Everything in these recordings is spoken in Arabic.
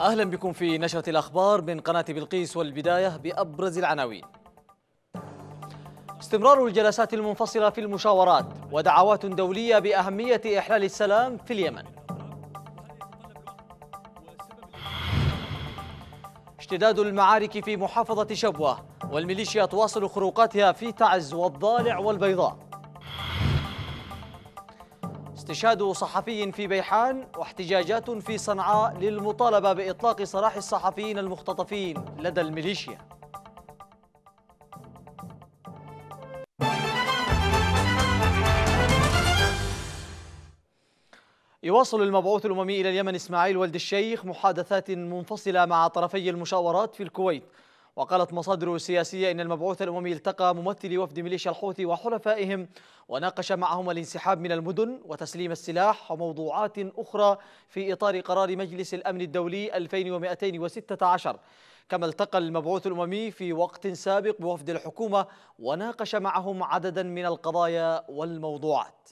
أهلا بكم في نشرة الأخبار من قناة بلقيس والبداية بأبرز العناوين استمرار الجلسات المنفصلة في المشاورات ودعوات دولية بأهمية إحلال السلام في اليمن اشتداد المعارك في محافظة شبوة والميليشيا تواصل خروقاتها في تعز والضالع والبيضاء استشهاد صحفي في بيحان واحتجاجات في صنعاء للمطالبة بإطلاق سراح الصحفيين المختطفين لدى الميليشيا يواصل المبعوث الأممي إلى اليمن إسماعيل ولد الشيخ محادثات منفصلة مع طرفي المشاورات في الكويت وقالت مصادر سياسية إن المبعوث الأممي التقى ممثلي وفد ميليشيا الحوثي وحلفائهم وناقش معهم الانسحاب من المدن وتسليم السلاح وموضوعات أخرى في إطار قرار مجلس الأمن الدولي 2216 كما التقى المبعوث الأممي في وقت سابق بوفد الحكومة وناقش معهم عددا من القضايا والموضوعات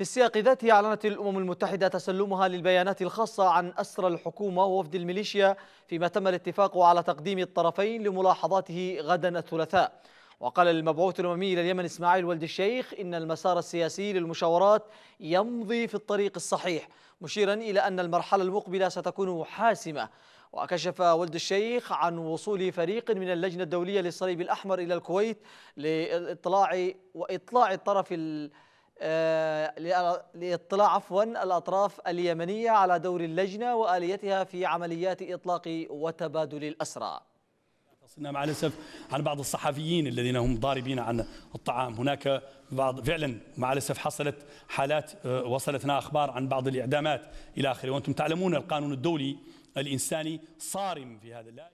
في السياق ذاته أعلنت الأمم المتحدة تسلمها للبيانات الخاصة عن أسرى الحكومة ووفد الميليشيا فيما تم الاتفاق على تقديم الطرفين لملاحظاته غدا الثلاثاء وقال المبعوث الأممي إلى اليمن إسماعيل ولد الشيخ إن المسار السياسي للمشاورات يمضي في الطريق الصحيح مشيرا إلى أن المرحلة المقبلة ستكون حاسمة وكشف ولد الشيخ عن وصول فريق من اللجنة الدولية للصليب الأحمر إلى الكويت لإطلاع وإطلاع الطرف الأحمر آه، لاطلاع عفوا الأطراف اليمنية على دور اللجنة وآليتها في عمليات إطلاق وتبادل الأسرى تصلنا مع الأسف عن بعض الصحفيين الذين هم ضاربين عن الطعام هناك بعض فعلا مع الأسف حصلت حالات آه، وصلتنا أخبار عن بعض الإعدامات إلى آخره وأنتم تعلمون القانون الدولي الإنساني صارم في هذا اللعب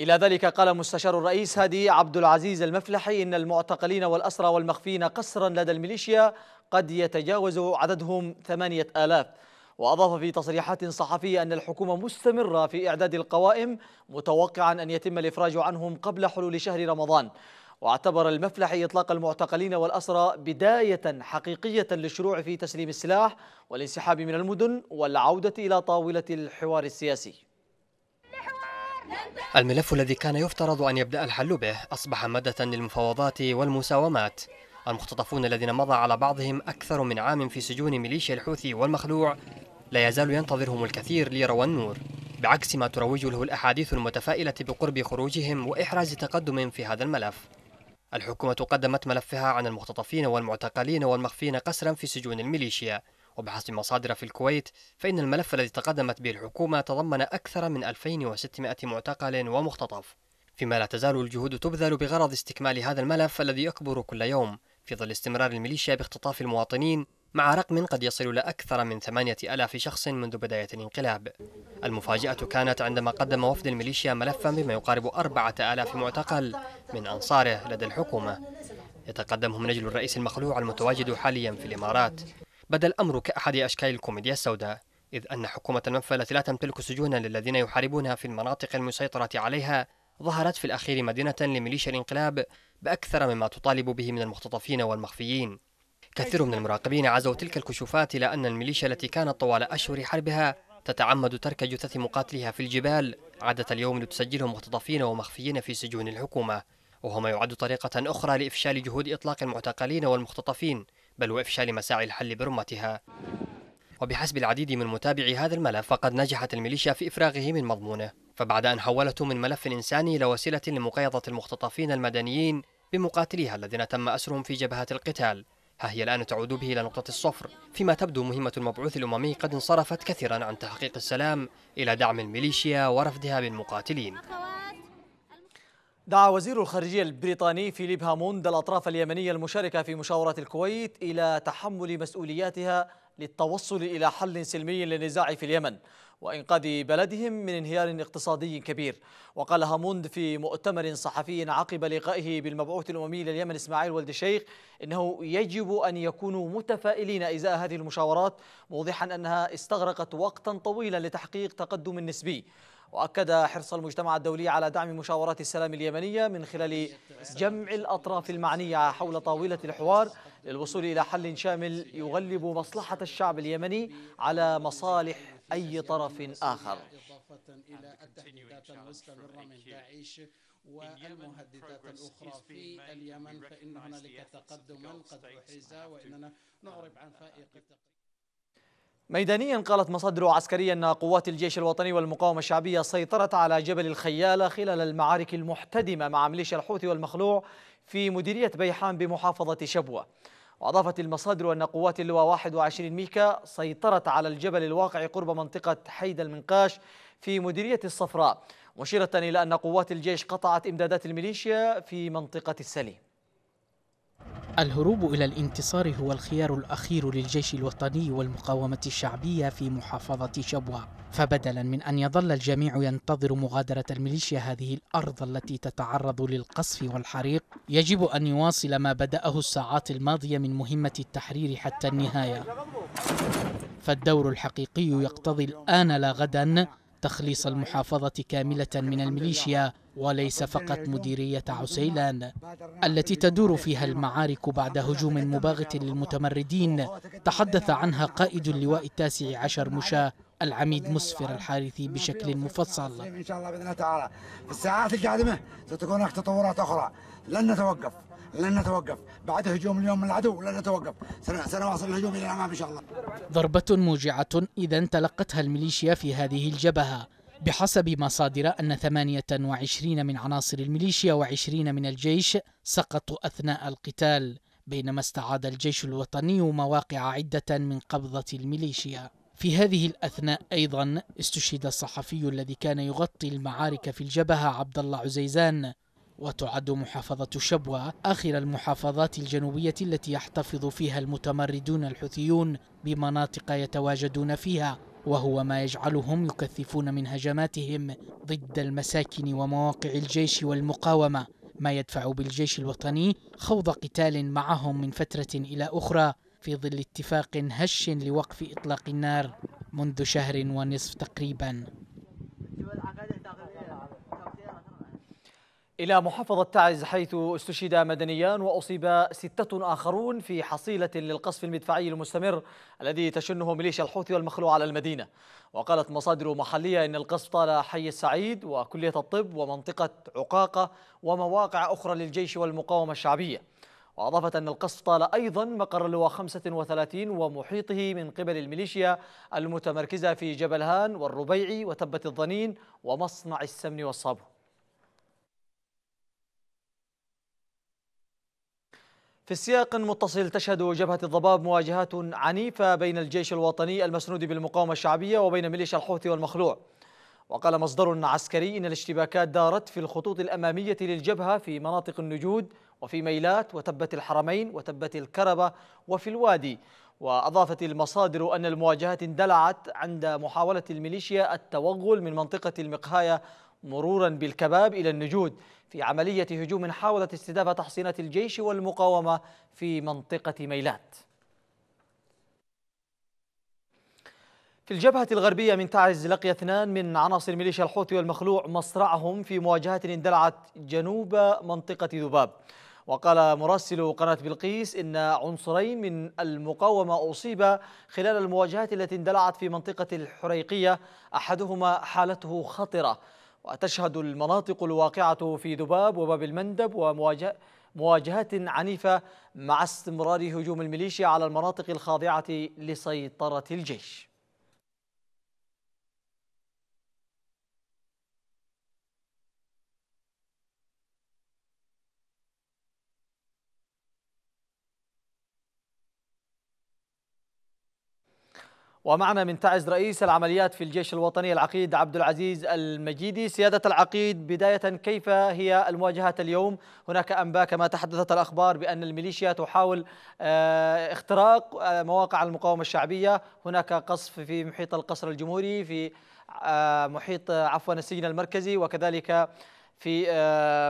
إلى ذلك قال مستشار الرئيس هادي عبد العزيز المفلحي إن المعتقلين والأسرى والمخفين قسرا لدى الميليشيا قد يتجاوز عددهم ثمانية آلاف وأضاف في تصريحات صحفية أن الحكومة مستمرة في إعداد القوائم متوقعا أن يتم الإفراج عنهم قبل حلول شهر رمضان واعتبر المفلحي إطلاق المعتقلين والأسرى بداية حقيقية للشروع في تسليم السلاح والانسحاب من المدن والعودة إلى طاولة الحوار السياسي الملف الذي كان يفترض أن يبدأ الحل به أصبح مادة للمفاوضات والمساومات المختطفون الذين مضى على بعضهم أكثر من عام في سجون ميليشيا الحوثي والمخلوع لا يزال ينتظرهم الكثير ليروا النور بعكس ما تروج له الأحاديث المتفائلة بقرب خروجهم وإحراز تقدم في هذا الملف الحكومة قدمت ملفها عن المختطفين والمعتقلين والمخفين قسرا في سجون الميليشيا وبحسب مصادر في الكويت فإن الملف الذي تقدمت به الحكومة تضمن أكثر من 2600 معتقل ومختطف فيما لا تزال الجهود تبذل بغرض استكمال هذا الملف الذي يكبر كل يوم في ظل استمرار الميليشيا باختطاف المواطنين مع رقم قد يصل إلى أكثر من ثمانية ألاف شخص منذ بداية الانقلاب المفاجأة كانت عندما قدم وفد الميليشيا ملفا بما يقارب أربعة ألاف معتقل من أنصاره لدى الحكومة يتقدمهم من أجل الرئيس المخلوع المتواجد حاليا في الإمارات بدا الأمر كأحد أشكال الكوميديا السوداء إذ أن حكومة المنفلة لا تمتلك سجونا للذين يحاربونها في المناطق المسيطرة عليها ظهرت في الأخير مدينة لميليشيا الانقلاب بأكثر مما تطالب به من المختطفين والمخفيين كثير من المراقبين عزوا تلك الكشوفات إلى أن الميليشيا التي كانت طوال أشهر حربها تتعمد ترك جثث مقاتليها في الجبال عادة اليوم لتسجلهم مختطفين ومخفيين في سجون الحكومة وهو ما يعد طريقة أخرى لإفشال جهود إطلاق المعتقلين والمختطفين بل وإفشال مساعي الحل برمتها وبحسب العديد من متابعي هذا الملف فقد نجحت الميليشيا في إفراغه من مضمونه فبعد أن حولته من ملف إنساني إلى وسيلة لمقايضة المختطفين المدنيين بمقاتليها الذين تم أسرهم في جبهات القتال ها هي الآن تعود به إلى نقطة الصفر فيما تبدو مهمة المبعوث الأممي قد انصرفت كثيرا عن تحقيق السلام إلى دعم الميليشيا ورفدها بالمقاتلين دعا وزير الخارجية البريطاني فيليب هاموند الأطراف اليمنية المشاركة في مشاورة الكويت إلى تحمل مسؤولياتها للتوصل إلى حل سلمي للنزاع في اليمن وإنقاذ بلدهم من انهيار اقتصادي كبير وقال هاموند في مؤتمر صحفي عقب لقائه بالمبعوث الأممي لليمن إسماعيل ولد الشيخ إنه يجب أن يكونوا متفائلين إزاء هذه المشاورات موضحا أنها استغرقت وقتا طويلا لتحقيق تقدم نسبي وأكد حرص المجتمع الدولي على دعم مشاورات السلام اليمنية من خلال جمع الأطراف المعنية حول طاولة الحوار للوصول إلى حل شامل يغلب مصلحة الشعب اليمني على مصالح أي طرف آخر والمهددات الأخرى في اليمن فإن هنالك تقدما قد أحرز وإننا نعرب عن فائق التقدم ميدانيا قالت مصادر عسكرية أن قوات الجيش الوطني والمقاومة الشعبية سيطرت على جبل الخيالة خلال المعارك المحتدمة مع ميليشيا الحوثي والمخلوع في مديرية بيحان بمحافظة شبوة وأضافت المصادر أن قوات اللواء 21 ميكا سيطرت على الجبل الواقع قرب منطقة حيد المنقاش في مديرية الصفراء مشيرة إلى أن قوات الجيش قطعت إمدادات الميليشيا في منطقة السليم الهروب إلى الانتصار هو الخيار الأخير للجيش الوطني والمقاومة الشعبية في محافظة شبوة فبدلا من أن يظل الجميع ينتظر مغادرة الميليشيا هذه الأرض التي تتعرض للقصف والحريق يجب أن يواصل ما بدأه الساعات الماضية من مهمة التحرير حتى النهاية فالدور الحقيقي يقتضي الآن لا غدا تخليص المحافظة كاملة من الميليشيا وليس فقط مديرية عسيلان التي تدور فيها المعارك بعد هجوم مباغت للمتمردين تحدث عنها قائد اللواء التاسع عشر مشاة العميد مسفر الحارثي بشكل مفصل إن شاء الله بإذن الله تعالى في الساعات القادمة ستكون هناك تطورات أخرى لن نتوقف لن نتوقف بعد هجوم اليوم من العدو لن نتوقف سنواصل الهجوم إلى الأمام إن شاء الله ضربة موجعة إذا تلقتها الميليشيا في هذه الجبهة بحسب مصادر أن 28 من عناصر الميليشيا و20 من الجيش سقطوا أثناء القتال بينما استعاد الجيش الوطني مواقع عدة من قبضة الميليشيا في هذه الأثناء أيضا استشهد الصحفي الذي كان يغطي المعارك في الجبهة عبد الله عزيزان وتعد محافظة شبوة آخر المحافظات الجنوبية التي يحتفظ فيها المتمردون الحوثيون بمناطق يتواجدون فيها وهو ما يجعلهم يكثفون من هجماتهم ضد المساكن ومواقع الجيش والمقاومة ما يدفع بالجيش الوطني خوض قتال معهم من فترة إلى أخرى في ظل اتفاق هش لوقف إطلاق النار منذ شهر ونصف تقريبا إلى محافظة تعز حيث استشهد مدنيان وأصيب ستة آخرون في حصيلة للقصف المدفعي المستمر الذي تشنه ميليشيا الحوثي والمخلوع على المدينة وقالت مصادر محلية أن القصف طال حي السعيد وكلية الطب ومنطقة عقاقة ومواقع أخرى للجيش والمقاومة الشعبية وأضافت أن القصف طال أيضا مقر لواء 35 ومحيطه من قبل الميليشيا المتمركزة في جبلهان والربيعي وتبة الظنين ومصنع السمن والصابون في سياق متصل تشهد جبهة الضباب مواجهات عنيفة بين الجيش الوطني المسنود بالمقاومة الشعبية وبين ميليشيا الحوثي والمخلوع وقال مصدر عسكري إن الاشتباكات دارت في الخطوط الأمامية للجبهة في مناطق النجود وفي ميلات وتبة الحرمين وتبة الكربة وفي الوادي وأضافت المصادر أن المواجهات اندلعت عند محاولة الميليشيا التوغل من منطقة المقهاية مرورا بالكباب إلى النجود في عملية هجوم حاولت استهداف تحصينات الجيش والمقاومة في منطقة ميلات في الجبهة الغربية من تعز لقي اثنان من عناصر ميليشيا الحوثي والمخلوع مصرعهم في مواجهة اندلعت جنوب منطقة ذباب وقال مراسل قناة بلقيس إن عنصرين من المقاومة أصيبا خلال المواجهات التي اندلعت في منطقة الحريقية أحدهما حالته خطرة وتشهد المناطق الواقعة في ذباب وباب المندب ومواجهات عنيفة مع استمرار هجوم الميليشيا على المناطق الخاضعة لسيطرة الجيش ومعنا من تعز رئيس العمليات في الجيش الوطني العقيد عبد العزيز المجيدي سيادة العقيد بداية كيف هي المواجهات اليوم هناك أنباء كما تحدثت الأخبار بأن الميليشيا تحاول آه، اختراق آه، مواقع المقاومة الشعبية هناك قصف في محيط القصر الجمهوري في آه، محيط عفوا السجن المركزي وكذلك في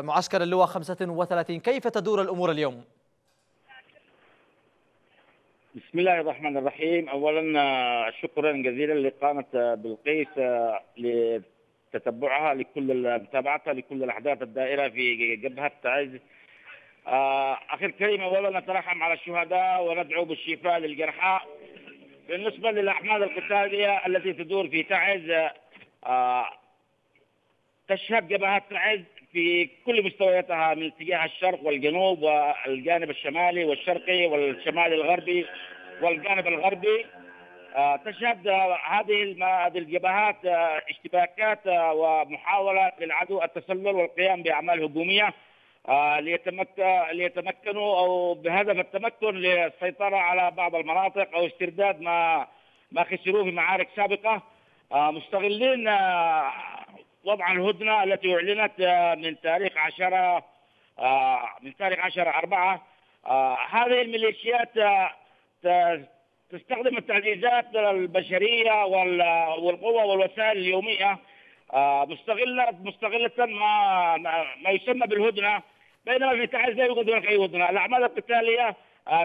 معسكر اللواء 35 كيف تدور الأمور اليوم؟ بسم الله الرحمن الرحيم اولا آه، شكرا جزيلا لقامه آه، بلقيس آه، لتتبعها لكل متابعتها لكل الاحداث الدائره في جبهه تعز اخي الكريم اولا نترحم على الشهداء وندعو بالشفاء للجرحى بالنسبه للاحمال القتاليه التي تدور في تعز تشهد جبهه تعز في كل مستوياتها من اتجاه الشرق والجنوب والجانب الشمالي والشرقي والشمالي الغربي والجانب الغربي آه، تشهد هذه هذه الجبهات آه، اشتباكات آه، ومحاولة للعدو التسلل والقيام بأعمال هجومية ليتمكنوا أو بهدف التمكن للسيطرة على بعض المناطق أو استرداد ما ما خسروه في معارك سابقة مستغلين وضع الهدنة التي أعلنت آه، من تاريخ 10 آه، من تاريخ 10 4 آه، هذه الميليشيات تستخدم التعزيزات البشرية والقوة والوسائل اليومية مستغلة مستغلة ما ما يسمى بالهدنة بينما في تعز لا يوجد هناك أي هدنة الأعمال القتالية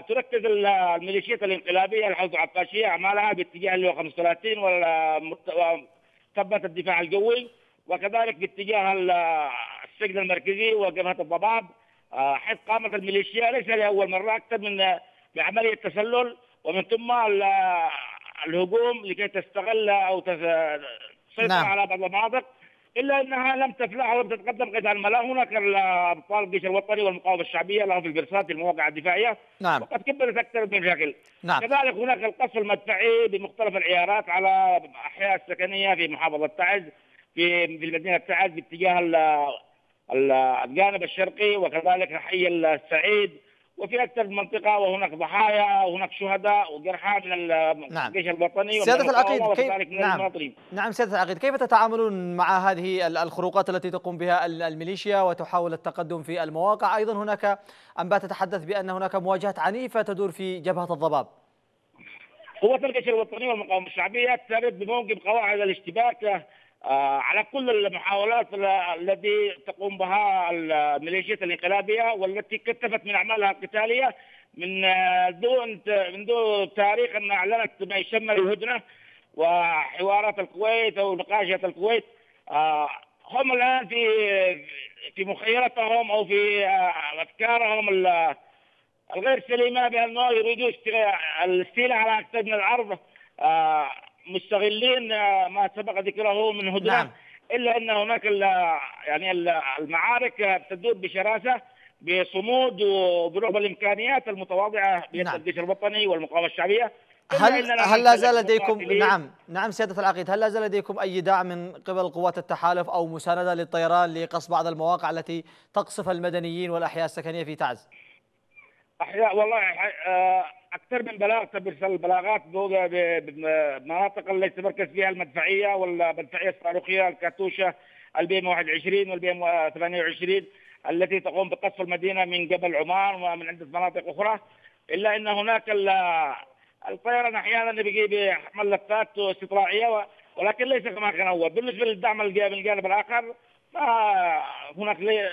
تركز الميليشيات الانقلابية الحوزة العباسيه أعمالها باتجاه ال 35 وثبت الدفاع الجوي وكذلك باتجاه السجن المركزي وجبهة الضباب آه، حيث قامت الميليشيا ليس لأول مرة أكثر من آه، بعملية تسلل ومن ثم الهجوم لكي تستغل أو تسيطر نعم. على بعض المناطق إلا أنها لم تفلح ولم تتقدم قيد الملا هناك أبطال الجيش الوطني والمقاومة الشعبية لهم في البرسات المواقع الدفاعية نعم وقد كبرت أكثر من شكل نعم كذلك هناك القصف المدفعي بمختلف العيارات على أحياء السكنية في محافظة تعز في المدينه تعز باتجاه الجانب الشرقي وكذلك حي السعيد وفي اكثر من منطقه وهناك ضحايا وهناك شهداء وجرحى من نعم. الجيش الوطني سياده العقيد كيف نعم المطلين. نعم سياده العقيد كيف تتعاملون مع هذه الخروقات التي تقوم بها الميليشيا وتحاول التقدم في المواقع ايضا هناك انباء تتحدث بان هناك مواجهات عنيفه تدور في جبهه الضباب قوات الجيش الوطني والمقاومه الشعبيه ترد بموقف قواعد الاشتباك آه، على كل المحاولات التي تقوم بها الميليشيات الانقلابيه والتي كتفت من اعمالها القتاليه من آه، دون منذ تاريخ ان اعلنت ما يسمى الهدنه وحوارات الكويت او نقاشات الكويت آه، هم الان في في مخيلتهم او في افكارهم الغير سليمه بانه يريدوا الاستيلاء على اكثر من الارض مستغلين آه، ما سبق ذكره من هدنه نعم. الا ان هناك يعني المعارك تدور بشراسه بصمود وبرغم الامكانيات المتواضعه بيد نعم. الجيش الوطني والمقاومه الشعبيه هل هل لا زال لديكم نعم نعم سياده العقيد هل لا زال لديكم اي دعم من قبل قوات التحالف او مسانده للطيران لقصف بعض المواقع التي تقصف المدنيين والاحياء السكنيه في تعز؟ احياء والله آه، اكثر من بلاغ طب البلاغات بمناطق التي تتمركز فيها المدفعيه والمدفعيه الصاروخيه الكاتوشه البي ام 21 والبي ام 28 التي تقوم بقصف المدينه من قبل عمان ومن عده مناطق اخرى الا ان هناك الطيران احيانا بيجي بيحمل لفات استطلاعيه ولكن ليس كما كان هو بالنسبه للدعم من الجانب الاخر ما هناك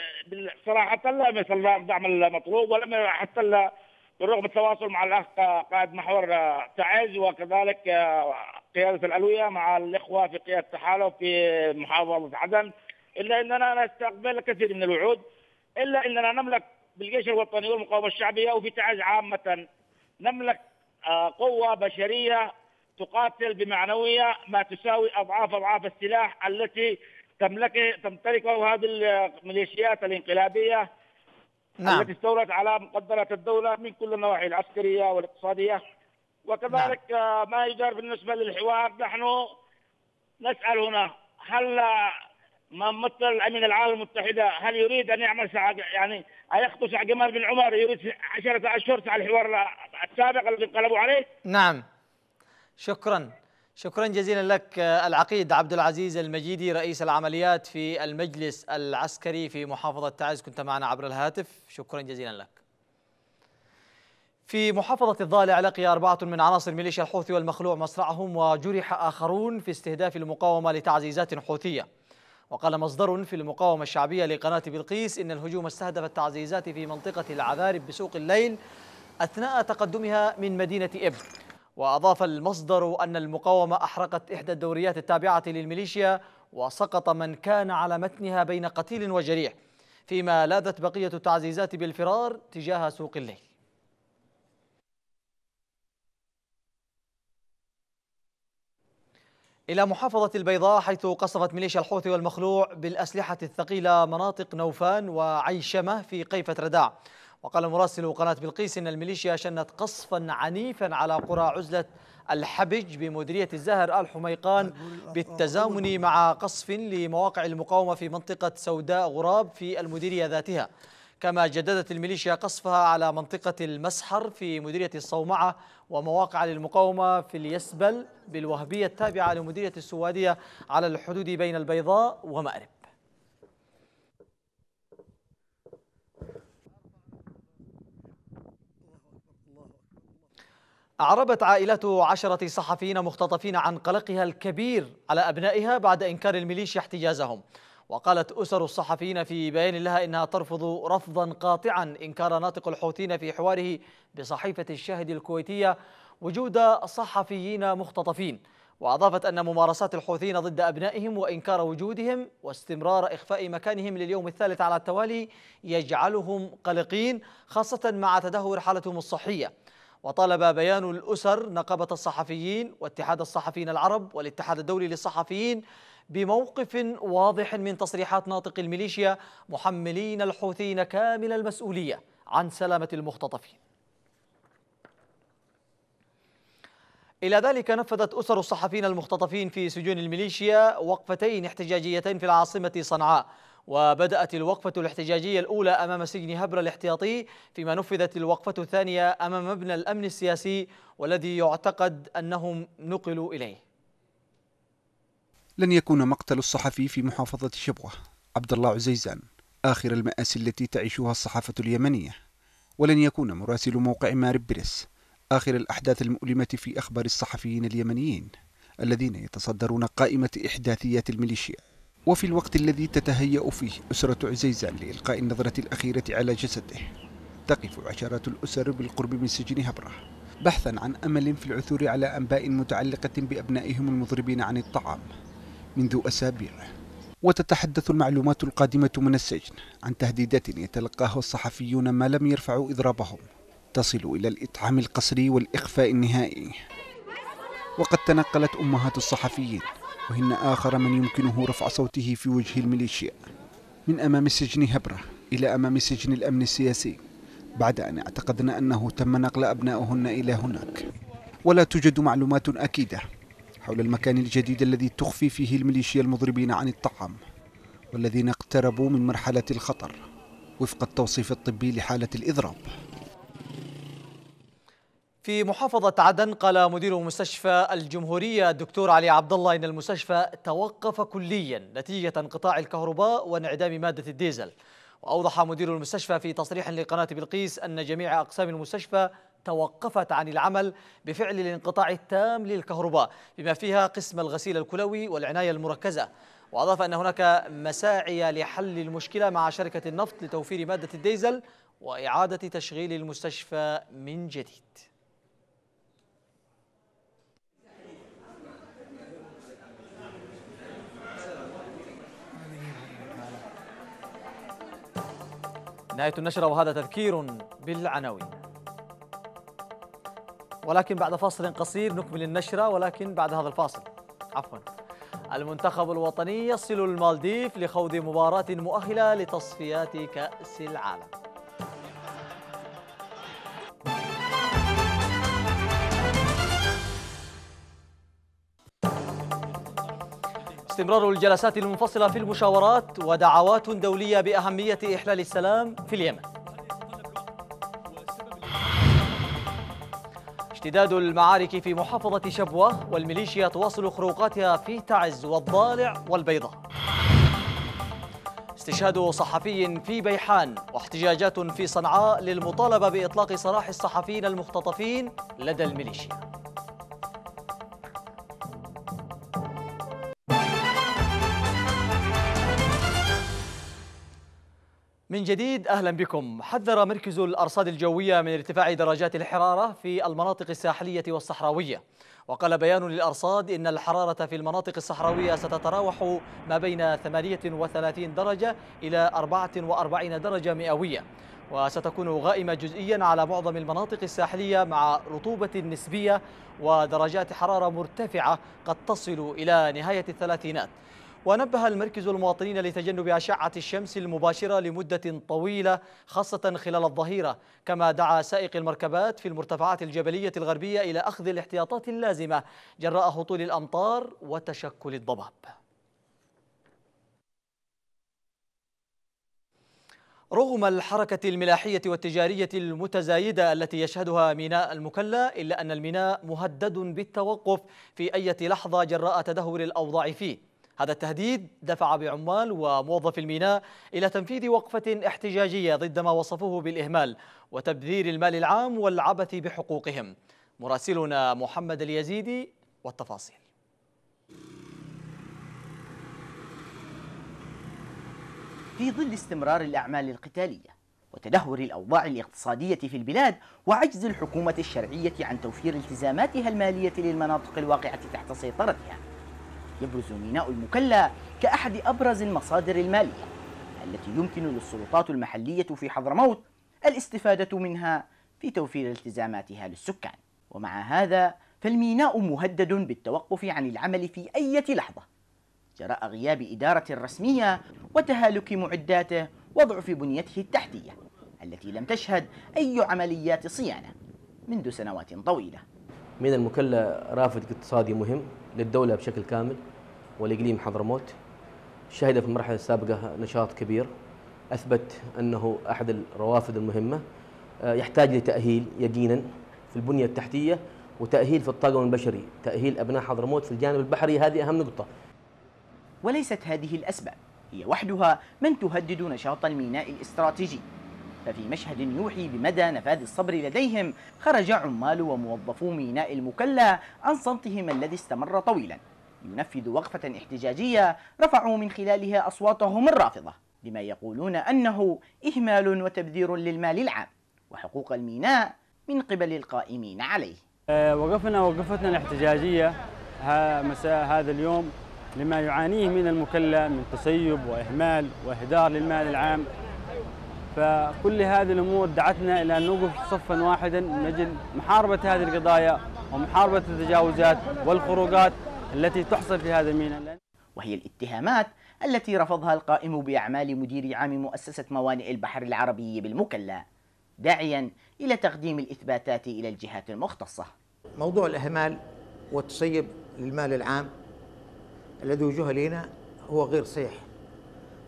صراحه لم يصل الدعم المطلوب ولم حتى بالرغم التواصل مع الاخ قائد محور تعز وكذلك آه، قياده الالويه مع الاخوه في قياده التحالف في محافظه عدن الا اننا نستقبل كثير من الوعود الا اننا نملك بالجيش الوطني والمقاومه الشعبيه وفي تعز عامه نملك آه، قوه بشريه تقاتل بمعنويه ما تساوي اضعاف اضعاف السلاح التي تملكه تمتلكه هذه الميليشيات الانقلابيه نعم. التي استولت على مقدرات الدولة من كل النواحي العسكرية والاقتصادية وكذلك نعم. آه، ما يدار بالنسبة للحوار نحن نسأل هنا هل مثل امين العام المتحده هل يريد ان يعمل ساعه يعني ايخطو ساعه جمال بن عمر يريد 10 اشهر ساعه الحوار السابق الذي انقلبوا عليه؟ نعم شكرا شكرا جزيلا لك آه، العقيد عبد العزيز المجيدي رئيس العمليات في المجلس العسكري في محافظة تعز كنت معنا عبر الهاتف شكرا جزيلا لك في محافظة الضالع لقي أربعة من عناصر ميليشيا الحوثي والمخلوع مصرعهم وجرح آخرون في استهداف المقاومة لتعزيزات حوثية وقال مصدر في المقاومة الشعبية لقناة بلقيس إن الهجوم استهدف التعزيزات في منطقة العذارب بسوق الليل أثناء تقدمها من مدينة إب وأضاف المصدر أن المقاومة أحرقت إحدى الدوريات التابعة للميليشيا وسقط من كان على متنها بين قتيل وجريح فيما لاذت بقية التعزيزات بالفرار تجاه سوق الليل إلى محافظة البيضاء حيث قصفت ميليشيا الحوثي والمخلوع بالأسلحة الثقيلة مناطق نوفان وعيشمة في قيفة رداع وقال مراسل قناة بلقيس إن الميليشيا شنت قصفا عنيفا على قرى عزلة الحبج بمديرية الزهر الحميقان بالتزامن مع قصف لمواقع المقاومة في منطقة سوداء غراب في المديرية ذاتها كما جددت الميليشيا قصفها على منطقة المسحر في مديرية الصومعة ومواقع للمقاومة في اليسبل بالوهبية التابعة لمديرية السوادية على الحدود بين البيضاء ومأرب أعربت عائلة عشرة صحفيين مختطفين عن قلقها الكبير على أبنائها بعد إنكار الميليشيا احتجازهم وقالت أسر الصحفيين في بيان لها إنها ترفض رفضا قاطعا إنكار ناطق الحوثيين في حواره بصحيفة الشاهد الكويتية وجود صحفيين مختطفين وأضافت أن ممارسات الحوثيين ضد أبنائهم وإنكار وجودهم واستمرار إخفاء مكانهم لليوم الثالث على التوالي يجعلهم قلقين خاصة مع تدهور حالتهم الصحية وطلب بيان الأسر نقابة الصحفيين واتحاد الصحفيين العرب والاتحاد الدولي للصحفيين بموقف واضح من تصريحات ناطق الميليشيا محملين الحوثيين كامل المسؤولية عن سلامة المختطفين إلى ذلك نفذت أسر الصحفيين المختطفين في سجون الميليشيا وقفتين احتجاجيتين في العاصمة صنعاء وبدأت الوقفة الاحتجاجية الأولى أمام سجن هبرة الاحتياطي فيما نفذت الوقفة الثانية أمام مبنى الأمن السياسي والذي يعتقد أنهم نقلوا إليه لن يكون مقتل الصحفي في محافظة شبوة عبد الله عزيزان آخر المآسي التي تعيشها الصحافة اليمنية ولن يكون مراسل موقع مارب بريس آخر الأحداث المؤلمة في أخبار الصحفيين اليمنيين الذين يتصدرون قائمة إحداثيات الميليشيا وفي الوقت الذي تتهيأ فيه أسرة عزيزان لإلقاء النظرة الأخيرة على جسده تقف عشرات الأسر بالقرب من سجن هبرة بحثا عن أمل في العثور على أنباء متعلقة بأبنائهم المضربين عن الطعام منذ أسابيع وتتحدث المعلومات القادمة من السجن عن تهديدات يتلقاها الصحفيون ما لم يرفعوا إضرابهم تصل إلى الإطعام القسري والإخفاء النهائي وقد تنقلت أمهات الصحفيين وهن آخر من يمكنه رفع صوته في وجه الميليشيا من أمام سجن هبرة إلى أمام سجن الأمن السياسي بعد أن اعتقدنا أنه تم نقل أبنائهن إلى هناك ولا توجد معلومات أكيدة حول المكان الجديد الذي تخفي فيه الميليشيا المضربين عن الطعام والذين اقتربوا من مرحلة الخطر وفق التوصيف الطبي لحالة الإضراب في محافظة عدن قال مدير مستشفى الجمهورية الدكتور علي عبد الله إن المستشفى توقف كليا نتيجة انقطاع الكهرباء وانعدام مادة الديزل وأوضح مدير المستشفى في تصريح لقناة بلقيس أن جميع أقسام المستشفى توقفت عن العمل بفعل الانقطاع التام للكهرباء بما فيها قسم الغسيل الكلوي والعناية المركزة وأضاف أن هناك مساعي لحل المشكلة مع شركة النفط لتوفير مادة الديزل وإعادة تشغيل المستشفى من جديد نهاية النشرة وهذا تذكير بالعناوين ولكن بعد فاصل قصير نكمل النشرة ولكن بعد هذا الفاصل عفوا المنتخب الوطني يصل المالديف لخوض مباراة مؤهلة لتصفيات كأس العالم استمرار الجلسات المنفصلة في المشاورات ودعوات دولية بأهمية إحلال السلام في اليمن اشتداد المعارك في محافظة شبوة والميليشيا تواصل خروقاتها في تعز والضالع والبيضاء استشهاد صحفي في بيحان واحتجاجات في صنعاء للمطالبة بإطلاق سراح الصحفيين المختطفين لدى الميليشيا من جديد أهلا بكم حذر مركز الأرصاد الجوية من ارتفاع درجات الحرارة في المناطق الساحلية والصحراوية وقال بيان للأرصاد إن الحرارة في المناطق الصحراوية ستتراوح ما بين 38 درجة إلى 44 درجة مئوية وستكون غائمة جزئيا على معظم المناطق الساحلية مع رطوبة نسبية ودرجات حرارة مرتفعة قد تصل إلى نهاية الثلاثينات ونبه المركز المواطنين لتجنب أشعة الشمس المباشرة لمدة طويلة خاصة خلال الظهيرة كما دعا سائق المركبات في المرتفعات الجبلية الغربية إلى أخذ الاحتياطات اللازمة جراء هطول الأمطار وتشكل الضباب رغم الحركة الملاحية والتجارية المتزايدة التي يشهدها ميناء المكلا إلا أن الميناء مهدد بالتوقف في أي لحظة جراء تدهور الأوضاع فيه هذا التهديد دفع بعمال وموظفي الميناء إلى تنفيذ وقفة احتجاجية ضد ما وصفوه بالإهمال وتبذير المال العام والعبث بحقوقهم مراسلنا محمد اليزيدي والتفاصيل في ظل استمرار الأعمال القتالية وتدهور الأوضاع الاقتصادية في البلاد وعجز الحكومة الشرعية عن توفير التزاماتها المالية للمناطق الواقعة تحت سيطرتها يبرز ميناء المكلا كأحد أبرز المصادر المالية التي يمكن للسلطات المحلية في حضرموت الاستفادة منها في توفير التزاماتها للسكان ومع هذا فالميناء مهدد بالتوقف عن العمل في أي لحظة جراء غياب إدارة رسمية وتهالك معداته وضعف بنيته التحتية التي لم تشهد أي عمليات صيانة منذ سنوات طويلة من المكلة رافد اقتصادي مهم للدولة بشكل كامل والإقليم حضرموت شهد في المرحلة السابقة نشاط كبير أثبت أنه أحد الروافد المهمة آه، يحتاج لتأهيل يقينا في البنية التحتية وتأهيل في الطاقم البشري تأهيل أبناء حضرموت في الجانب البحري هذه أهم نقطة وليست هذه الأسباب هي وحدها من تهدد نشاط الميناء الاستراتيجي ففي مشهد يوحي بمدى نفاذ الصبر لديهم خرج عمال وموظفو ميناء المكلا عن صمتهم الذي استمر طويلا ينفذ وقفة احتجاجية رفعوا من خلالها أصواتهم الرافضة لما يقولون أنه إهمال وتبذير للمال العام وحقوق الميناء من قبل القائمين عليه آه، وقفنا وقفتنا الاحتجاجية مساء هذا اليوم لما يعانيه من المكلة من تسيب وإهمال وإهدار للمال العام فكل هذه الأمور دعتنا إلى أن نوقف صفا واحدا من أجل محاربة هذه القضايا ومحاربة التجاوزات والخروقات التي تحصل في هذا الميناء وهي الاتهامات التي رفضها القائم بأعمال مدير عام مؤسسة موانئ البحر العربي بالمكلا داعيا إلى تقديم الإثباتات إلى الجهات المختصة موضوع الإهمال والتسيب للمال العام الذي وجه لنا هو غير صحيح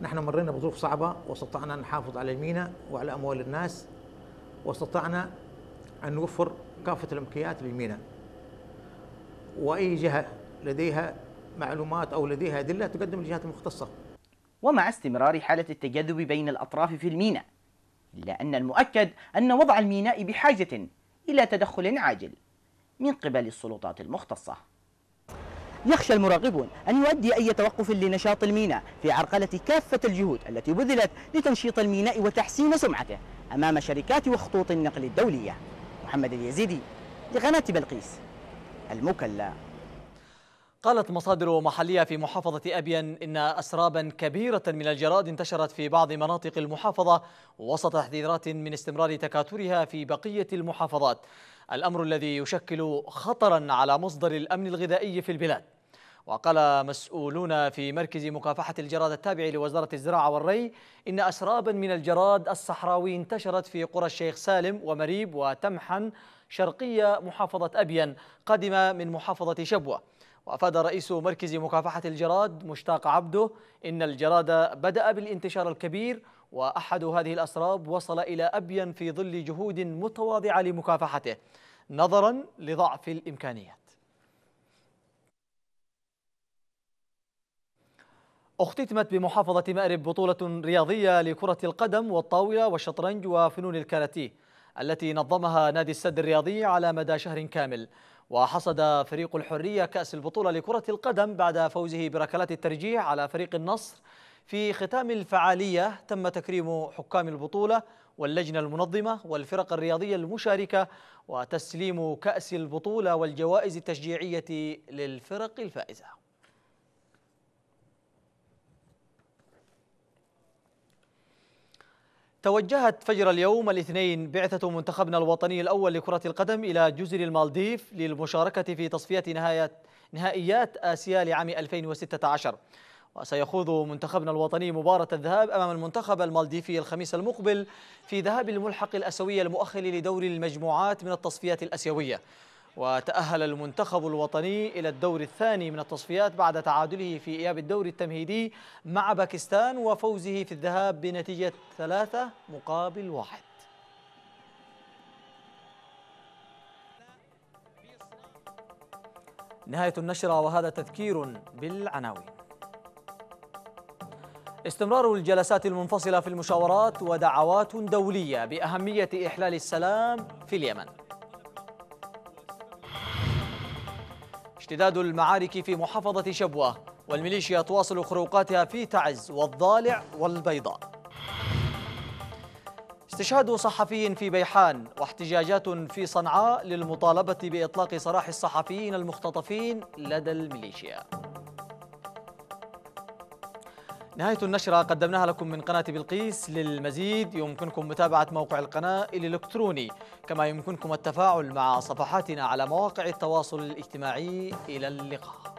نحن مرينا بظروف صعبة واستطعنا أن نحافظ على الميناء وعلى أموال الناس واستطعنا أن نوفر كافة الأمكانيات للميناء وأي جهة لديها معلومات أو لديها أدلة تقدم للجهات المختصة ومع استمرار حالة التجاذب بين الأطراف في الميناء إلا أن المؤكد أن وضع الميناء بحاجة إلى تدخل عاجل من قبل السلطات المختصة يخشى المراقبون أن يؤدي أي توقف لنشاط الميناء في عرقلة كافة الجهود التي بذلت لتنشيط الميناء وتحسين سمعته أمام شركات وخطوط النقل الدولية محمد اليزيدي لقناة بلقيس المكلا قالت مصادر محلية في محافظة أبين إن أسرابا كبيرة من الجراد انتشرت في بعض مناطق المحافظة وسط تحذيرات من استمرار تكاثرها في بقية المحافظات الأمر الذي يشكل خطرا على مصدر الأمن الغذائي في البلاد وقال مسؤولون في مركز مكافحة الجراد التابع لوزارة الزراعة والري إن أسرابا من الجراد الصحراوي انتشرت في قرى الشيخ سالم ومريب وتمحن شرقية محافظة أبين قادمة من محافظة شبوة وأفاد رئيس مركز مكافحة الجراد مشتاق عبده إن الجراد بدأ بالانتشار الكبير وأحد هذه الأسراب وصل إلى أبين في ظل جهود متواضعة لمكافحته نظرا لضعف الإمكانيات اختتمت بمحافظة مأرب بطولة رياضية لكرة القدم والطاولة والشطرنج وفنون الكاراتيه التي نظمها نادي السد الرياضي على مدى شهر كامل وحصد فريق الحرية كأس البطولة لكرة القدم بعد فوزه بركلات الترجيح على فريق النصر في ختام الفعالية تم تكريم حكام البطولة واللجنة المنظمة والفرق الرياضية المشاركة وتسليم كأس البطولة والجوائز التشجيعية للفرق الفائزة توجهت فجر اليوم الاثنين بعثة منتخبنا الوطني الأول لكرة القدم إلى جزر المالديف للمشاركة في تصفية نهاية نهائيات آسيا لعام 2016 وسيخوض منتخبنا الوطني مباراة الذهاب أمام المنتخب المالديفي الخميس المقبل في ذهاب الملحق الأسيوي المؤهل لدور المجموعات من التصفيات الأسيوية وتأهل المنتخب الوطني إلى الدور الثاني من التصفيات بعد تعادله في إياب الدور التمهيدي مع باكستان وفوزه في الذهاب بنتيجة ثلاثة مقابل واحد نهاية النشرة وهذا تذكير بالعناوين استمرار الجلسات المنفصلة في المشاورات ودعوات دولية بأهمية إحلال السلام في اليمن اشتداد المعارك في محافظة شبوة والميليشيا تواصل خروقاتها في تعز والضالع والبيضاء استشهاد صحفي في بيحان واحتجاجات في صنعاء للمطالبة بإطلاق سراح الصحفيين المختطفين لدى الميليشيا نهاية النشرة قدمناها لكم من قناة بلقيس للمزيد يمكنكم متابعة موقع القناة الإلكتروني كما يمكنكم التفاعل مع صفحاتنا على مواقع التواصل الاجتماعي إلى اللقاء